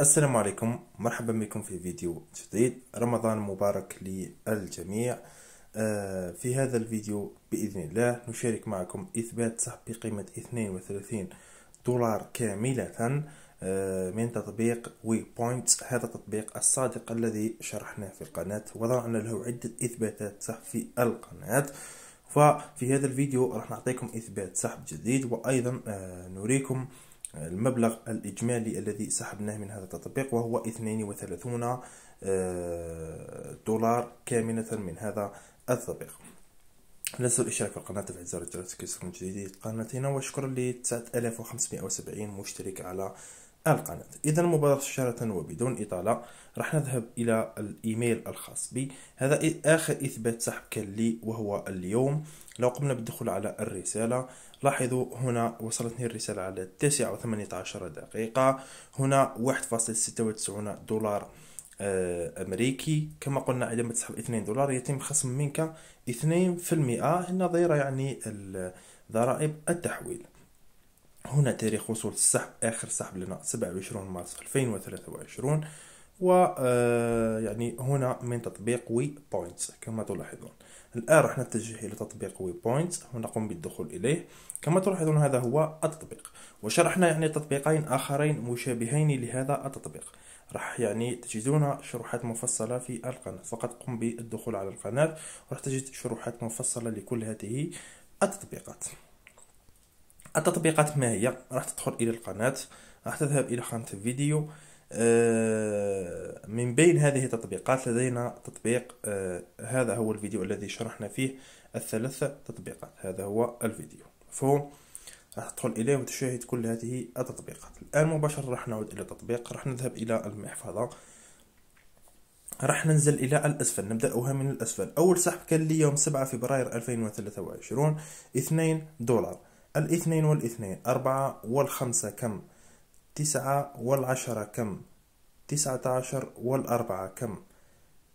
السلام عليكم مرحبا بكم في فيديو جديد رمضان مبارك للجميع آه، في هذا الفيديو بإذن الله نشارك معكم إثبات سحب بقيمة 32 دولار كاملة آه، من تطبيق وي بوينتس هذا التطبيق الصادق الذي شرحناه في القناة وضعنا له عدة إثباتات سحب في القناة ففي هذا الفيديو راح نعطيكم إثبات سحب جديد وأيضا آه، نريكم المبلغ الإجمالي الذي سحبناه من هذا التطبيق وهو 32 آه، دولار كاملة من هذا التطبيق لا تنسوا الاشتراك في القناة تفعيل زر الجرس لكي تصلكم جديد قناتنا وشكرا ل 9570 مشترك على القناة إذا مباشرة وبدون إطالة راح نذهب إلى الإيميل الخاص بي هذا آخر إثبات سحب كان لي وهو اليوم لو قمنا بالدخول على الرسالة لاحظوا هنا وصلتني الرسالة على 9 و 18 دقيقة هنا 1.96 دولار آه، امريكي كما قلنا عندما تسحب 2 دولار يتم خصم منك 2% هنا يعني ضرائب التحويل هنا تاريخ وصول السحب آخر سحب لنا 27 مارس 2023 و آه، يعني هنا من تطبيق وي بوينتس كما تلاحظون الآن راح نتجه إلى تطبيق وي بوينتس ونقوم بالدخول إليه كما تلاحظون هذا هو التطبيق وشرحنا يعني تطبيقين آخرين مشابهين لهذا التطبيق راح يعني تجدون شروحات مفصلة في القناة فقط قم بالدخول على القناة وراح تجد شروحات مفصلة لكل هذه التطبيقات التطبيقات ما هي راح تدخل الى القناه راح تذهب الى خانه الفيديو آه، من بين هذه التطبيقات لدينا تطبيق آه، هذا هو الفيديو الذي شرحنا فيه الثلاث تطبيقات هذا هو الفيديو مفهوم راح تدخل اليه وتشاهد كل هذه التطبيقات الان مباشره راح نعود الى التطبيق راح نذهب الى المحفظه راح ننزل الى الاسفل نبداها من الاسفل اول سحب كان لي يوم 7 فبراير 2023 2 دولار الاثنين والاثنين أربعة والخمسة كم تسعة والعشرة كم تسعة عشر والأربعة كم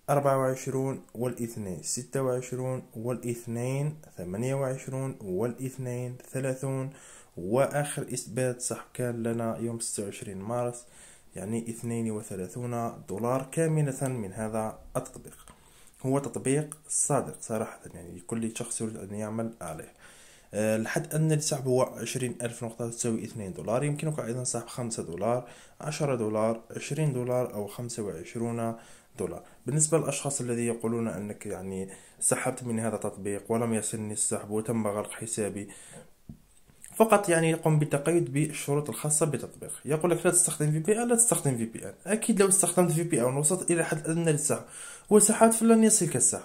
أربعة وعشرون والاثنين ستة وعشرون والاثنين ثمانية وعشرون والاثنين ثلاثون وآخر إثبات صح كان لنا يوم ستة وعشرين مارس يعني اثنين وثلاثون دولار كاملة من هذا التطبيق هو تطبيق صادق صراحة يعني لكل شخص يريد أن يعمل عليه آه، لحد أن السحب هو عشرين ألف نقطة تساوي اثنين دولار يمكنك أيضا سحب خمسة دولار عشرة دولار عشرين دولار أو خمسة وعشرون دولار بالنسبة للأشخاص الذين يقولون أنك يعني سحبت من هذا التطبيق ولم يصلني السحب وتم غلق حسابي فقط يعني يقوم بالتقيد بالشروط الخاصه بتطبيق يقول لك لا تستخدم في بي ان لا تستخدم في بي ان اكيد لو استخدمت في بي ان وصلت الى حد ادنى للسحب وسحبت فلن يصلك السحب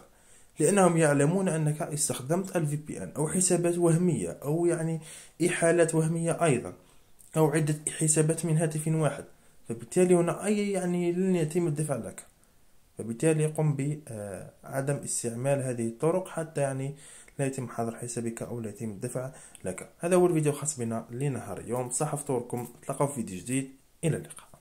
لأنهم يعلمون أنك استخدمت الفي بي ان أو حسابات وهمية أو يعني إحالات وهمية أيضا أو عدة حسابات من هاتف واحد فبالتالي هنا أي يعني لن يتم الدفع لك فبالتالي قم بعدم استعمال هذه الطرق حتى يعني لا يتم حظر حسابك أو لا يتم الدفع لك هذا هو الفيديو الخاص بنا لنهار اليوم فطوركم تلقوا في فيديو جديد إلى اللقاء